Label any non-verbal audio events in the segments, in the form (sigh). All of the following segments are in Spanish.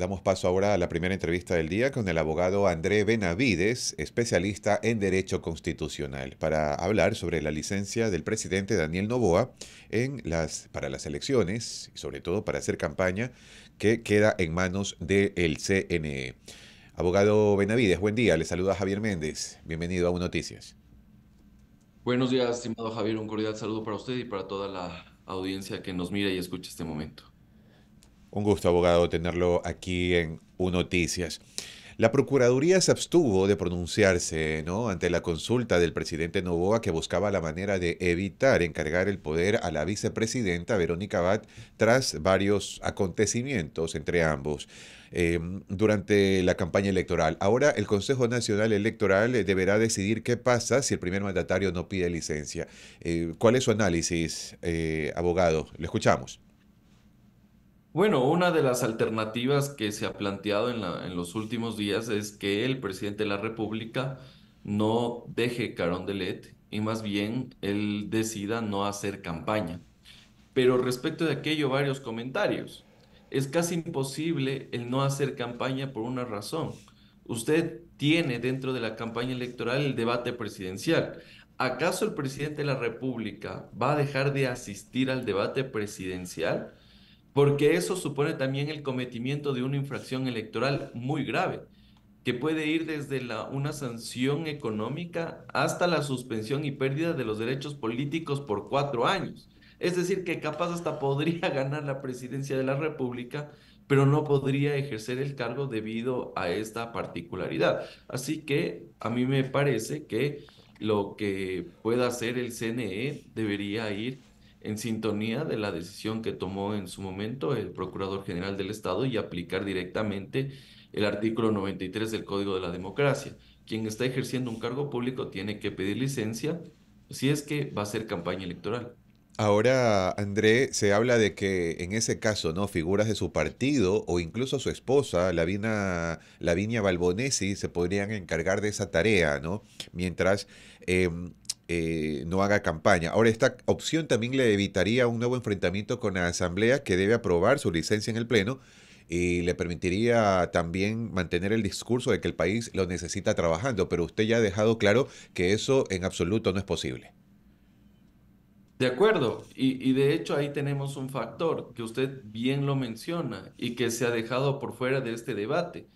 Damos paso ahora a la primera entrevista del día con el abogado André Benavides, especialista en Derecho Constitucional, para hablar sobre la licencia del presidente Daniel Novoa para las elecciones y sobre todo para hacer campaña que queda en manos del CNE. Abogado Benavides, buen día. Le saluda Javier Méndez. Bienvenido a un Noticias. Buenos días, estimado Javier. Un cordial saludo para usted y para toda la audiencia que nos mira y escucha este momento. Un gusto, abogado, tenerlo aquí en U Noticias. La Procuraduría se abstuvo de pronunciarse ante la consulta del presidente Novoa que buscaba la manera de evitar encargar el poder a la vicepresidenta Verónica Abad tras varios acontecimientos entre ambos. Em, durante la campaña electoral. Ahora el Consejo Nacional Electoral eh, deberá decidir qué pasa si el primer mandatario no pide licencia. Eh, ¿Cuál es su análisis, eh, abogado? Le escuchamos. Bueno, una de las alternativas que se ha planteado en, los últimos días es que el presidente de la República no deje Carón Let y más bien él decida no hacer campaña. Pero respecto de aquello, varios comentarios. Es casi imposible el no hacer campaña por una razón. Usted tiene dentro de la campaña electoral el debate presidencial. ¿Acaso el presidente de la República va a dejar de asistir al debate presidencial? porque eso supone también el cometimiento de una infracción electoral muy grave, que puede ir desde una sanción económica hasta la suspensión y pérdida de los derechos políticos por cuatro años. Es decir, que capaz hasta podría (laughs) ganar la presidencia de la República, pero no podría ejercer el cargo debido a esta particularidad. Así que a mí me parece que lo que pueda hacer el CNE debería ir en sintonía de la decisión que tomó en su momento el Procurador General del Estado y aplicar directamente el artículo 93 del Código de la Democracia. Quien está ejerciendo un cargo público tiene que pedir licencia si es que va a ser campaña electoral. Ahora, André, se habla de que en ese caso, ¿no? Figuras de su partido o incluso su esposa, Lavinia Balbonesi, se podrían encargar de esa tarea, ¿no? Mientras em, eh, no haga campaña. Ahora, esta opción también le evitaría un nuevo enfrentamiento con la Asamblea que debe aprobar su licencia en el Pleno y le permitiría también mantener el discurso de que el país lo necesita trabajando, pero usted ya ha dejado claro que eso en absoluto no es posible. De acuerdo, y de hecho ahí tenemos un factor que usted bien lo menciona y que se ha dejado por fuera de este debate,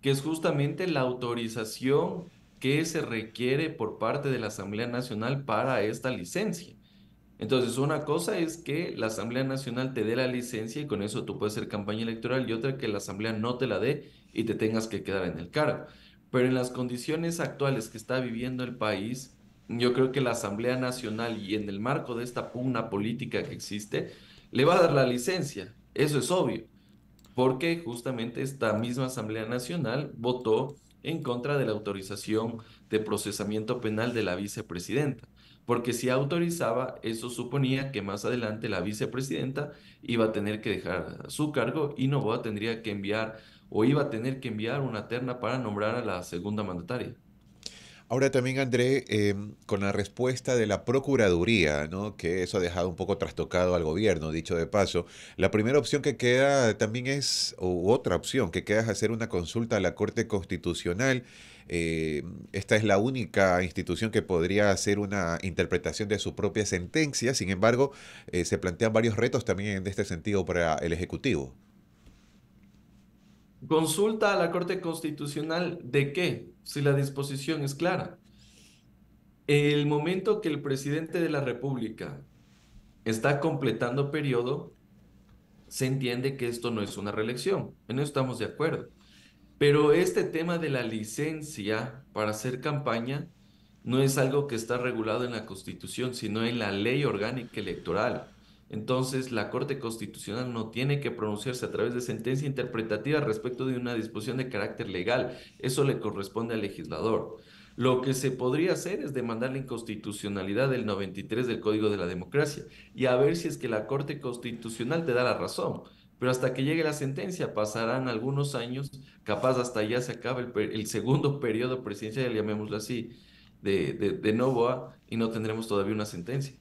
que es justamente la autorización qué se requiere por parte de la Asamblea Nacional para esta licencia. Entonces, una cosa es que la Asamblea Nacional te dé la licencia y con eso tú puedes hacer campaña electoral y otra que la Asamblea no te la dé y te tengas que quedar en el cargo. Pero en las condiciones actuales que está viviendo el país, yo creo que la Asamblea Nacional y en el marco de esta pugna política que existe, le va a dar la licencia. Eso es obvio, porque justamente esta misma Asamblea Nacional votó en contra de la autorización de procesamiento penal de la vicepresidenta, porque si autorizaba, eso suponía que más adelante la vicepresidenta iba a tener que dejar su cargo y Novoa tendría que enviar o iba a tener que enviar una terna para nombrar a la segunda mandataria. Ahora también, André, em, con la respuesta de la Procuraduría, ¿no? que eso ha dejado un poco trastocado al gobierno, dicho de paso, la primera opción que queda también es, u otra opción que queda es hacer una consulta a la Corte Constitucional. Em, esta es la única institución que podría hacer una interpretación de su propia sentencia, sin embargo, eh, se plantean varios retos también en este sentido para el Ejecutivo. Consulta a la Corte Constitucional de qué, si la disposición es clara. El momento que el presidente de la República está completando periodo, se entiende que esto no es una reelección, no estamos de acuerdo. Pero este tema de la licencia para hacer campaña no es algo que está regulado en la Constitución, sino en la ley orgánica electoral. Entonces, la Corte Constitucional no tiene que pronunciarse a través de sentencia interpretativa respecto de una disposición de carácter legal. Eso le corresponde al legislador. Lo que se podría hacer es demandar la inconstitucionalidad del 93 del Código de la Democracia y a ver si es que la Corte Constitucional te da la razón. Pero hasta que llegue la sentencia pasarán algunos años, capaz hasta ya se acaba el, segundo (laughs) periodo presidencial, llamémoslo así, de, de Novoa y no tendremos todavía una sentencia.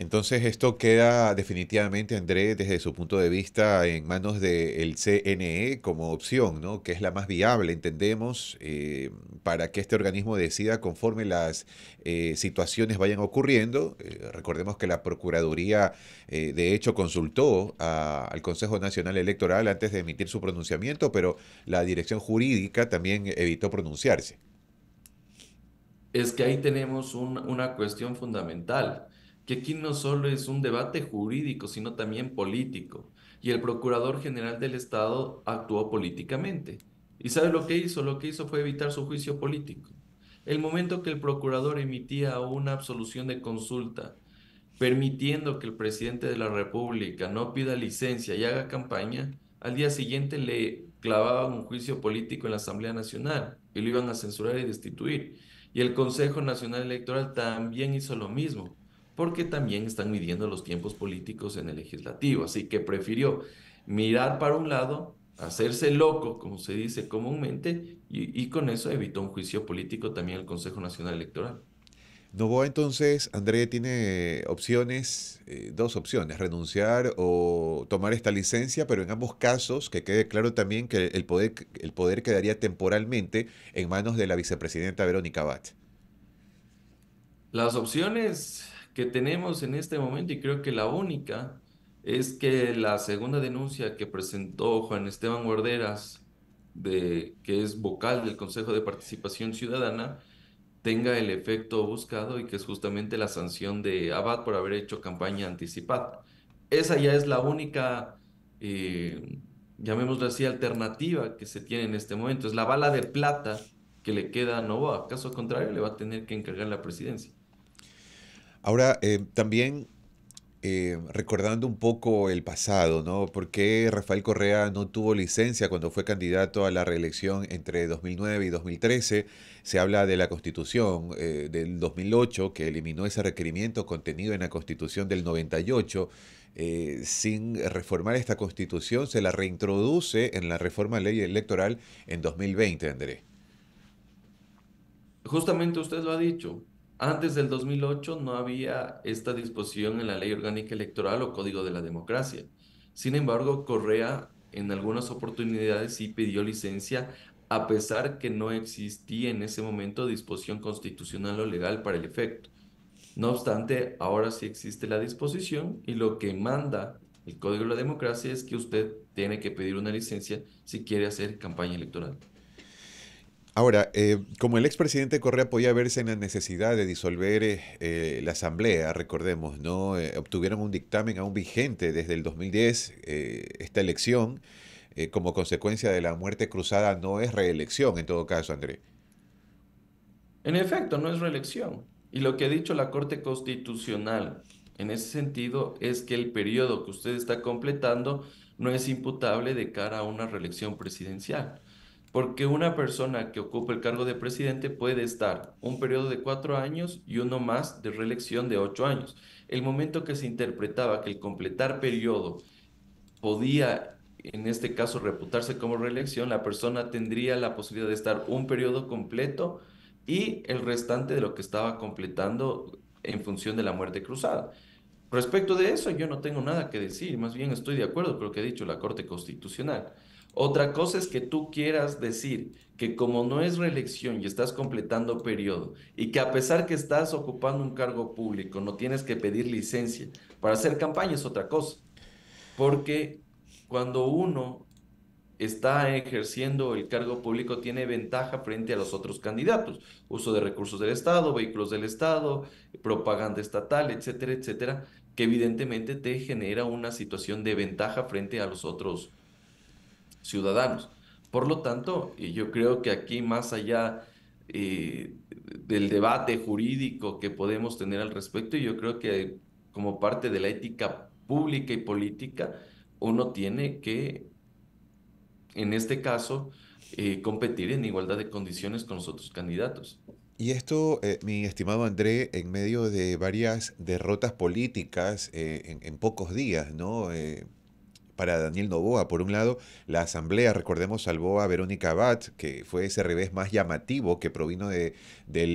Entonces esto queda definitivamente, André, desde su punto de vista, en manos del CNE como opción, ¿no? que es la más viable, entendemos, eh, para que este organismo decida conforme las eh, situaciones vayan ocurriendo. Eh, recordemos que la Procuraduría, de hecho, consultó al Consejo Nacional Electoral antes de emitir su pronunciamiento, pero la dirección jurídica también evitó pronunciarse. Es que ahí tenemos una cuestión fundamental que aquí no solo es un debate jurídico, sino también político. Y el Procurador General del Estado actuó políticamente. ¿Y sabe lo que hizo? Lo que hizo fue evitar su juicio político. El momento que el Procurador emitía una absolución de consulta, permitiendo que el presidente de la República no pida licencia y haga campaña, al día siguiente le clavaban un juicio político en la Asamblea Nacional y lo iban a censurar y destituir. Y el Consejo Nacional Electoral también hizo lo mismo porque también están midiendo los tiempos políticos en el legislativo. Así que prefirió mirar para un lado, hacerse loco, como se dice comúnmente, y, con eso evitó un juicio político también el Consejo Nacional Electoral. Novoa entonces, André, tiene opciones, eh, dos opciones, renunciar o tomar esta licencia, pero en ambos casos que quede claro también que el poder, el poder quedaría temporalmente en manos de la vicepresidenta Verónica Bat. Las opciones que tenemos en este momento y creo que la única es que la segunda denuncia que presentó Juan Esteban Guarderas, de, que es vocal del Consejo de Participación Ciudadana, tenga el efecto buscado y que es justamente la sanción de Abad por haber hecho campaña anticipada. Esa ya es la única, eh, llamémoslo así, alternativa que se tiene en este momento. Es la bala de plata que le queda a Novoa. Caso contrario, le va a tener que encargar la presidencia. Ahora, eh, también eh, recordando un poco el pasado, ¿no? ¿Por qué Rafael Correa no tuvo licencia cuando fue candidato a la reelección entre 2009 y 2013? Se habla de la Constitución eh, del 2008 que eliminó ese requerimiento contenido en la Constitución del 98. sin reformar esta Constitución, se la reintroduce en la reforma de ley electoral en 2020, Andrés. Justamente usted lo ha dicho, antes del 2008 no había esta disposición en la Ley Orgánica Electoral o Código de la Democracia. Sin embargo, Correa en algunas oportunidades sí pidió licencia a pesar que no existía en ese momento disposición constitucional o legal para el efecto. No obstante, ahora sí existe la disposición y lo que manda el Código de la Democracia es que usted tiene que pedir una licencia si quiere hacer campaña electoral. Ahora, eh, como el expresidente Correa podía verse en la necesidad de disolver eh, eh, la Asamblea, recordemos, ¿no? obtuvieron un dictamen aún vigente desde el 2010, esta elección, como consecuencia de la muerte cruzada, no es reelección en todo caso, André. En efecto, no es reelección. Y lo que ha dicho la Corte Constitucional en ese sentido es que el periodo que usted está completando no es imputable de cara a una reelección presidencial porque una persona que ocupa el cargo de presidente puede estar un periodo de cuatro años y uno más de reelección de ocho años. El momento que se interpretaba que el completar periodo podía, en este caso, reputarse como reelección, la persona tendría la posibilidad de estar un periodo completo y el restante de lo que estaba completando en función de la muerte cruzada. Respecto de eso, yo no tengo nada que decir, más bien estoy de acuerdo con lo que ha dicho la Corte Constitucional. Otra cosa es que tú quieras decir que como no es reelección y estás completando periodo y que a pesar que estás ocupando un cargo público no tienes que pedir licencia para hacer campaña es otra cosa. Porque cuando uno está ejerciendo el cargo público tiene ventaja frente a los otros candidatos. Uso de recursos del Estado, vehículos del Estado, propaganda estatal, etcétera, etcétera, que evidentemente te genera una situación de ventaja frente a los otros ciudadanos. Por lo tanto, eh, yo creo que aquí más allá eh, del debate jurídico que podemos tener al respecto, yo creo que como parte de la ética pública y política, uno tiene que, en este caso, eh, competir en igualdad de condiciones con los otros candidatos. Y esto, mi estimado André, en medio de varias derrotas políticas en, pocos días, ¿no? para Daniel Novoa. Por un lado, la Asamblea, recordemos, salvó a Verónica Abad, que fue ese revés más llamativo que provino del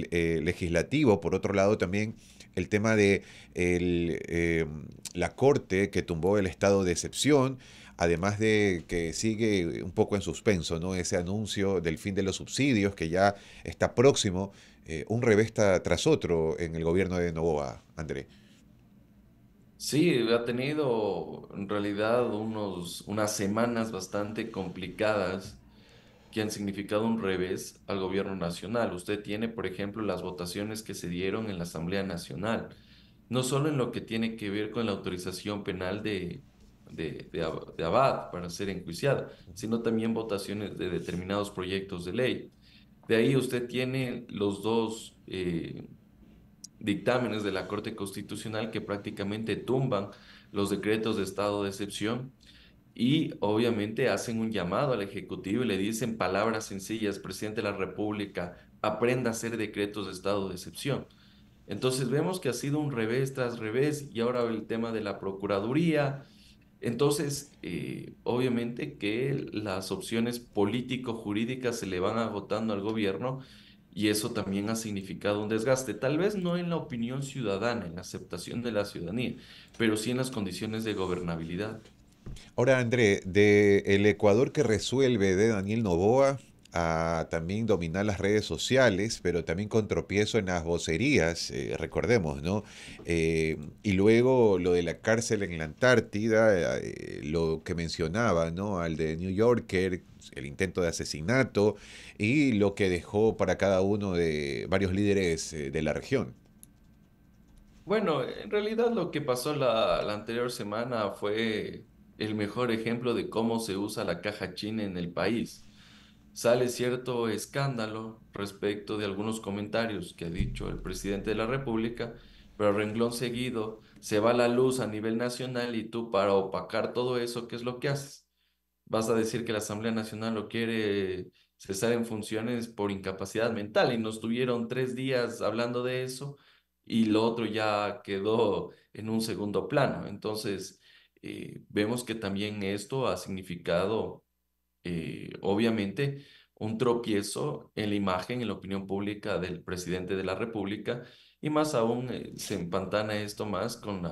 eh, legislativo. Por otro lado, también el tema de em, la Corte que tumbó el estado de excepción además de que sigue un poco en suspenso, ¿no? Ese anuncio del fin de los subsidios que ya está próximo, eh, un revés tras otro en el gobierno de Novoa, André. Sí, ha tenido en realidad unos, unas semanas bastante complicadas que han significado un revés al gobierno nacional. Usted tiene, por ejemplo, las votaciones que se dieron en la Asamblea Nacional, no solo en lo que tiene que ver con la autorización penal de, de, Abad para ser enjuiciada, sino también votaciones de determinados proyectos de ley. De ahí usted tiene los dos eh, dictámenes de la Corte Constitucional que prácticamente tumban los decretos de estado de excepción y obviamente hacen un llamado al Ejecutivo y le dicen palabras sencillas, presidente de la República, aprenda a hacer decretos de estado de excepción. Entonces vemos que ha sido un revés tras revés y ahora el tema de la Procuraduría. Entonces, eh, obviamente que las opciones político-jurídicas se le van agotando al gobierno y eso también ha significado un desgaste, tal vez no en la opinión ciudadana, en la aceptación de la ciudadanía, pero sí en las condiciones de gobernabilidad. Ahora, André, de el Ecuador que resuelve de Daniel Novoa a también dominar las redes sociales, pero también con tropiezo en las vocerías, eh, recordemos, ¿no? Eh, y luego lo de la cárcel en la Antártida, eh, lo que mencionaba, ¿no? Al de New Yorker, el intento de asesinato y lo que dejó para cada uno de varios líderes eh, de la región. Bueno, en realidad lo que pasó la, anterior semana fue el mejor ejemplo de cómo se usa la caja china en el país. Sale cierto escándalo respecto de algunos comentarios que ha dicho el presidente de la República, pero renglón seguido se va la luz a nivel nacional y tú para opacar todo eso, ¿qué es lo que haces? vas a decir que la Asamblea Nacional lo quiere cesar en funciones por incapacidad mental y nos tuvieron tres días hablando de eso y lo otro ya quedó en un segundo plano. Entonces, eh, vemos que también esto ha significado, eh, obviamente, un tropiezo en la imagen, en la opinión pública del presidente de la República y más aún eh, se empantana esto más con,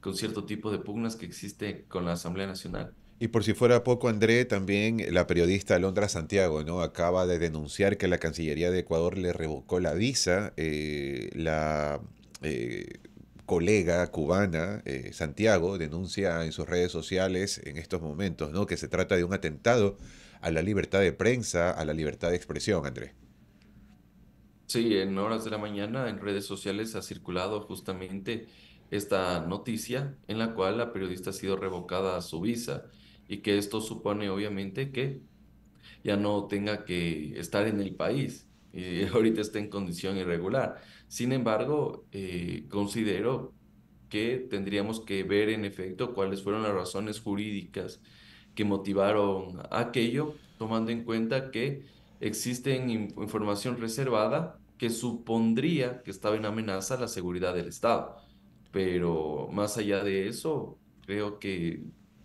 con cierto tipo de pugnas que existe con la Asamblea Nacional. Y por si fuera poco, André, también eh, la periodista Alondra Santiago, ¿no? Acaba de denunciar que la Cancillería de Ecuador le revocó la visa. Eh, la eh, colega cubana, Santiago, denuncia en sus redes sociales en estos momentos, ¿no? Que se trata de un atentado a la libertad de prensa, a la libertad de expresión, André. Sí, en horas de la mañana en redes sociales ha circulado justamente esta noticia en la cual la periodista ha sido revocada a su visa y que esto supone obviamente que ya no tenga que estar en el país y (laughs) ahorita está en condición irregular. Sin embargo, eh, considero que tendríamos que ver en efecto cuáles fueron las razones jurídicas que motivaron aquello, tomando en cuenta que existen información reservada que supondría que estaba en amenaza la seguridad del Estado. Pero más allá de eso, creo que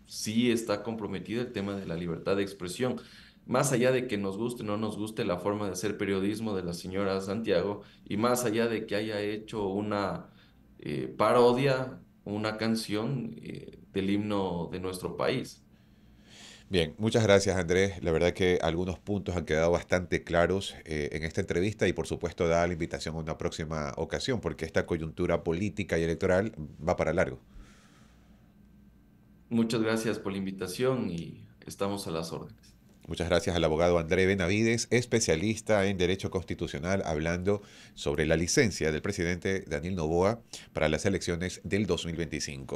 sí está comprometido el tema de la libertad de expresión. Más allá de que nos guste o no nos guste la forma de hacer periodismo de la señora Santiago, y más allá de que haya hecho una eh, parodia, una canción eh, del himno de nuestro país. Bien, muchas gracias Andrés. La verdad que algunos puntos han quedado bastante claros eh, en esta entrevista y por supuesto da la invitación a una próxima ocasión porque esta coyuntura política y electoral va para largo. Muchas gracias por la invitación y estamos a las órdenes. Muchas gracias al abogado André Benavides, especialista en Derecho Constitucional, hablando sobre la licencia del presidente Daniel Novoa para las elecciones del 2025.